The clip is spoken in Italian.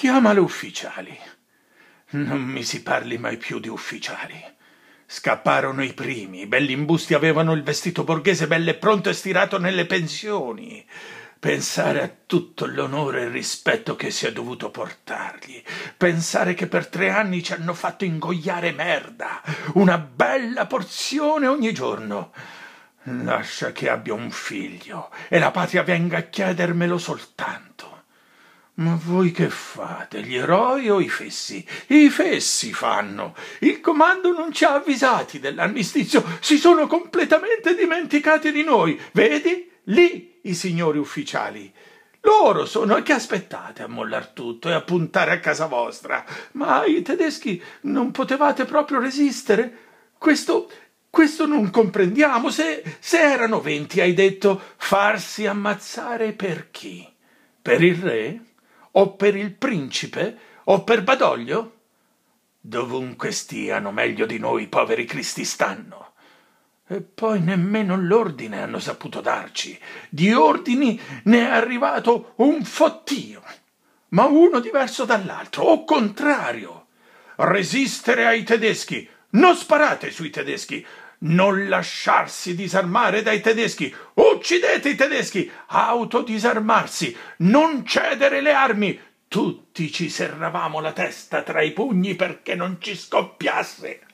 Chiamalo ufficiali. Non mi si parli mai più di ufficiali. Scapparono i primi, i bellimbusti avevano il vestito borghese belle pronto e stirato nelle pensioni. Pensare a tutto l'onore e il rispetto che si è dovuto portargli. Pensare che per tre anni ci hanno fatto ingoiare merda. Una bella porzione ogni giorno. Lascia che abbia un figlio e la patria venga a chiedermelo soltanto. Ma voi che fate, gli eroi o i fessi? I fessi fanno. Il comando non ci ha avvisati dell'armistizio, si sono completamente dimenticati di noi. Vedi? Lì i signori ufficiali. Loro sono che aspettate a mollar tutto e a puntare a casa vostra. Ma i tedeschi non potevate proprio resistere? Questo questo non comprendiamo. Se, se erano venti, hai detto farsi ammazzare per chi? Per il re? o per il principe o per Badoglio? Dovunque stiano, meglio di noi i poveri cristi stanno. E poi nemmeno l'ordine hanno saputo darci. Di ordini ne è arrivato un fottio, ma uno diverso dall'altro, o contrario. Resistere ai tedeschi. Non sparate sui tedeschi non lasciarsi disarmare dai tedeschi, uccidete i tedeschi, autodisarmarsi, non cedere le armi. Tutti ci serravamo la testa tra i pugni perché non ci scoppiasse.